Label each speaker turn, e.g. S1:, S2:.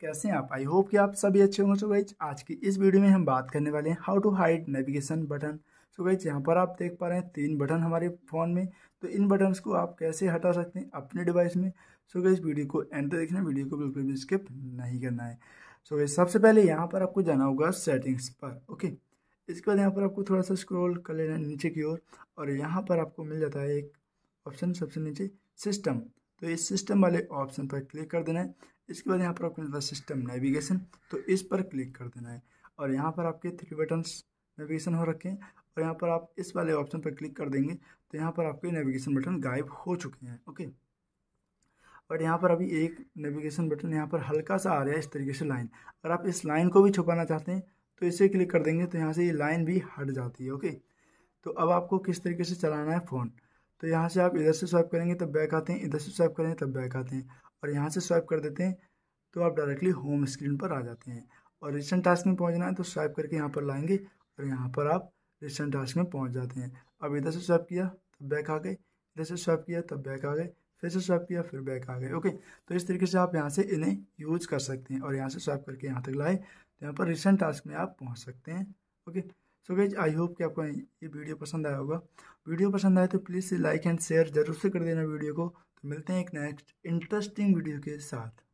S1: कैसे हैं आप आई होप कि आप सभी अच्छे होंगे सो गाइज आज की इस वीडियो में हम बात करने वाले हैं how to hide navigation button so guys यहाँ पर आप देख पा रहे हैं तीन बटन हमारे फ़ोन में तो इन बटन्स को आप कैसे हटा सकते हैं अपने डिवाइस में सो गई इस वीडियो को एंड तक देखना वीडियो को बिल्कुल भी स्किप नहीं करना है सो गई सबसे पहले यहाँ पर आपको जाना होगा सेटिंग्स पर ओके इसके बाद यहाँ पर आपको थोड़ा सा स्क्रोल कर लेना नीचे की ओर और यहाँ पर आपको मिल जाता है एक ऑप्शन सबसे नीचे सिस्टम तो इस सिस्टम वाले ऑप्शन पर क्लिक कर देना है इसके बाद यहाँ पर आपको मिलता है सिस्टम नेविगेशन तो इस पर क्लिक कर देना है और यहाँ पर आपके थ्री बटन्स नेविगेशन हो रखे हैं और यहाँ पर आप इस वाले ऑप्शन पर क्लिक कर देंगे तो यहाँ पर आपके नेविगेशन बटन गायब हो चुके हैं ओके बट यहाँ पर अभी एक नेविगेशन बटन यहाँ पर हल्का सा आ रहा है इस तरीके से लाइन अगर आप इस लाइन को भी छुपाना चाहते हैं तो इसे क्लिक कर देंगे तो यहाँ से ये लाइन भी हट जाती है ओके तो अब आपको किस तरीके से चलाना है फ़ोन तो यहाँ से आप इधर से स्वाइप करेंगे तब बैक आते हैं इधर से स्वाइप करेंगे तब बैक आते हैं और यहाँ से स्वाइप कर देते हैं तो आप डायरेक्टली होम स्क्रीन पर आ जाते हैं और रिसेंट टास्क में पहुँचना है तो स्वाइप करके यहाँ पर लाएंगे और यहाँ पर आप रिसेंट टास्क में पहुँच जाते हैं अब इधर से स्वाइप किया तब बैक आ गए इधर से स्वाइप किया तब बैक आ गए फिर से स्वाइप किया फिर बैक आ गए ओके तो इस तरीके से आप यहाँ से इन्हें यूज कर सकते हैं और यहाँ से स्वाइप करके यहाँ तक लाए तो यहाँ पर रिसेंट टास्क में आप पहुँच सकते हैं okay so guys I hope कि आपको ये वीडियो पसंद आया होगा वीडियो पसंद आए तो प्लीज़ लाइक एंड शेयर जरूर से कर देना वीडियो को तो मिलते हैं एक नेक्स्ट इंटरेस्टिंग वीडियो के साथ